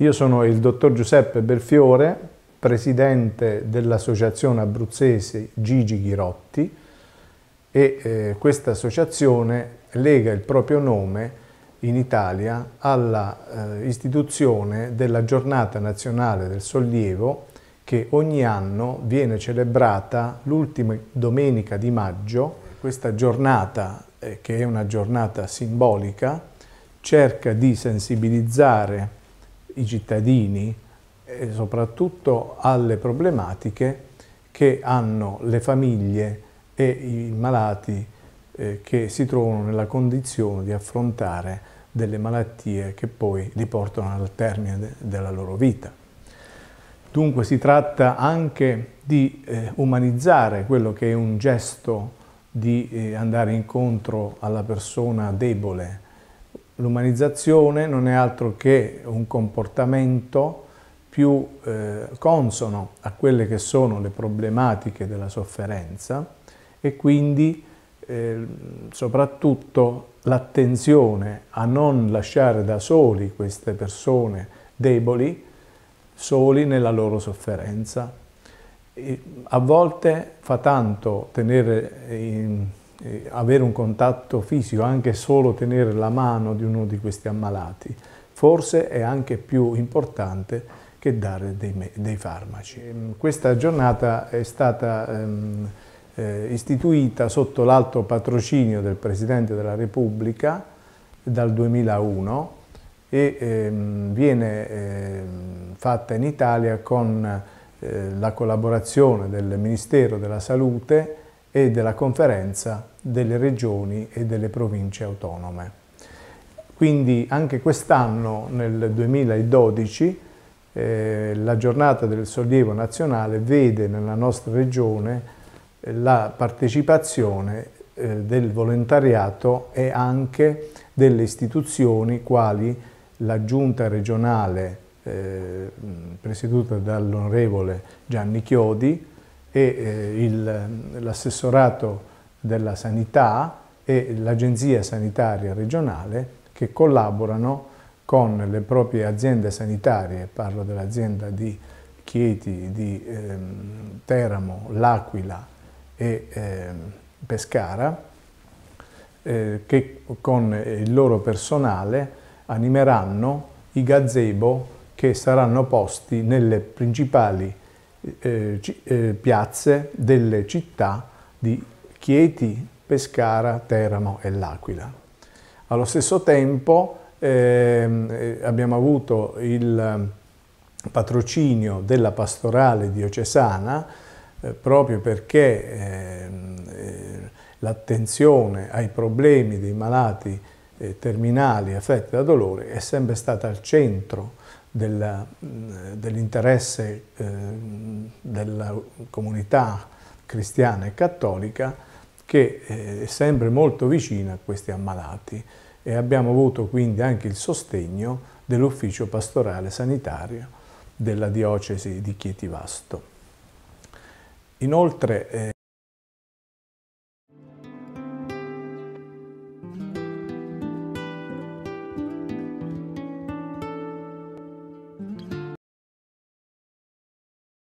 Io sono il dottor Giuseppe Belfiore, presidente dell'associazione abruzzese Gigi Ghirotti e eh, questa associazione lega il proprio nome in Italia all'istituzione eh, della giornata nazionale del sollievo che ogni anno viene celebrata l'ultima domenica di maggio. Questa giornata, eh, che è una giornata simbolica, cerca di sensibilizzare i cittadini e soprattutto alle problematiche che hanno le famiglie e i malati eh, che si trovano nella condizione di affrontare delle malattie che poi li portano al termine de della loro vita. Dunque si tratta anche di eh, umanizzare quello che è un gesto di eh, andare incontro alla persona debole, L'umanizzazione non è altro che un comportamento più eh, consono a quelle che sono le problematiche della sofferenza e quindi eh, soprattutto l'attenzione a non lasciare da soli queste persone deboli, soli nella loro sofferenza. E a volte fa tanto tenere in eh, avere un contatto fisico, anche solo tenere la mano di uno di questi ammalati, forse è anche più importante che dare dei, dei farmaci. Ehm, questa giornata è stata ehm, eh, istituita sotto l'alto patrocinio del Presidente della Repubblica dal 2001 e ehm, viene ehm, fatta in Italia con eh, la collaborazione del Ministero della Salute e della conferenza delle regioni e delle province autonome. Quindi anche quest'anno, nel 2012, eh, la giornata del sollievo nazionale vede nella nostra regione eh, la partecipazione eh, del volontariato e anche delle istituzioni quali la giunta regionale eh, presieduta dall'onorevole Gianni Chiodi, e eh, l'assessorato della sanità e l'agenzia sanitaria regionale che collaborano con le proprie aziende sanitarie, parlo dell'azienda di Chieti, di ehm, Teramo, L'Aquila e ehm, Pescara, eh, che con il loro personale animeranno i gazebo che saranno posti nelle principali eh, eh, piazze delle città di Chieti, Pescara, Teramo e L'Aquila. Allo stesso tempo ehm, eh, abbiamo avuto il eh, patrocinio della pastorale diocesana eh, proprio perché ehm, eh, l'attenzione ai problemi dei malati eh, terminali affetti da dolore è sempre stata al centro dell'interesse dell eh, della comunità cristiana e cattolica che eh, è sempre molto vicina a questi ammalati e abbiamo avuto quindi anche il sostegno dell'ufficio pastorale sanitario della diocesi di Chietivasto. Vasto. Inoltre eh,